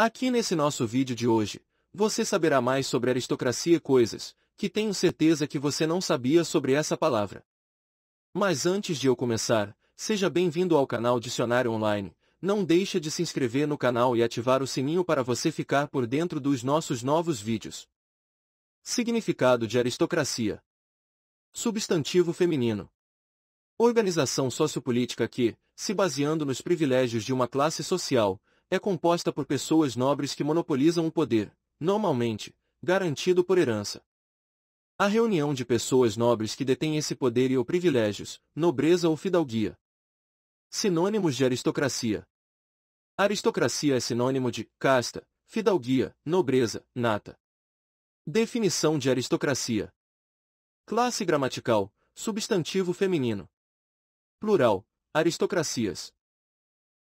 Aqui nesse nosso vídeo de hoje, você saberá mais sobre aristocracia e coisas, que tenho certeza que você não sabia sobre essa palavra. Mas antes de eu começar, seja bem-vindo ao canal Dicionário Online, não deixa de se inscrever no canal e ativar o sininho para você ficar por dentro dos nossos novos vídeos. Significado de aristocracia Substantivo feminino Organização sociopolítica que, se baseando nos privilégios de uma classe social, é composta por pessoas nobres que monopolizam o poder, normalmente, garantido por herança. A reunião de pessoas nobres que detêm esse poder e ou privilégios, nobreza ou fidalguia. Sinônimos de aristocracia. Aristocracia é sinônimo de casta, fidalguia, nobreza, nata. Definição de aristocracia. Classe gramatical, substantivo feminino. Plural, aristocracias.